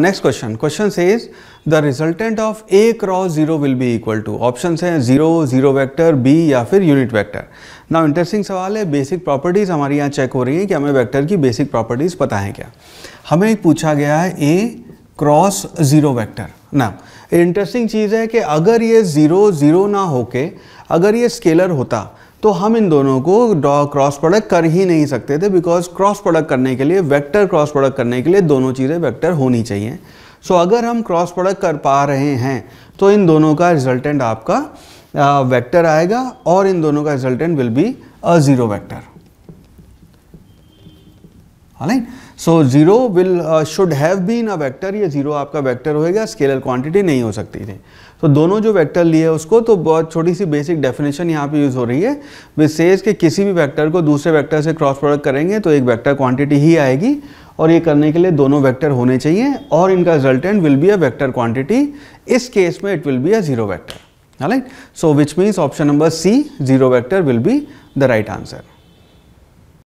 next question question Question the resultant of A cross zero will be equal to option options हैं zero zero vector B या फिर unit vector now interesting सवाल है basic properties हमारे यहाँ check हो रही हैं कि हमें वैक्टर की बेसिक प्रॉपर्टीज़ पता है क्या हमें पूछा गया है ए क्रॉस जीरो वैक्टर ना इंटरेस्टिंग चीज़ है कि अगर ये ज़ीरो ज़ीरो ना होके अगर ये स्केलर होता तो हम इन दोनों को क्रॉस प्रोडक्ट कर ही नहीं सकते थे बिकॉज क्रॉस प्रोडक्ट करने के लिए वेक्टर क्रॉस प्रोडक्ट करने के लिए दोनों चीज़ें वेक्टर होनी चाहिए सो so, अगर हम क्रॉस प्रोडक्ट कर पा रहे हैं तो इन दोनों का रिजल्टेंट आपका वेक्टर आएगा और इन दोनों का resultant will be a zero vector हालाइन so zero will should have been a vector ये जीरो आपका वेक्टर होएगा स्केलर क्वांटिटी नहीं हो सकती थी तो दोनों जो वेक्टर लिए उसको तो बहुत छोटी सी बेसिक डेफिनेशन यहाँ पे यूज़ हो रही है विशेष के किसी भी वेक्टर को दूसरे वेक्टर से क्रॉस प्रोडक्ट करेंगे तो एक वेक्टर क्वांटिटी ही आएगी और ये करने के लिए दोनों वेक्टर होने चाहिए और इनका resultant will be a vector quantity इस केस में it will be a zero vector right so which means option number C zero vector will be the right answer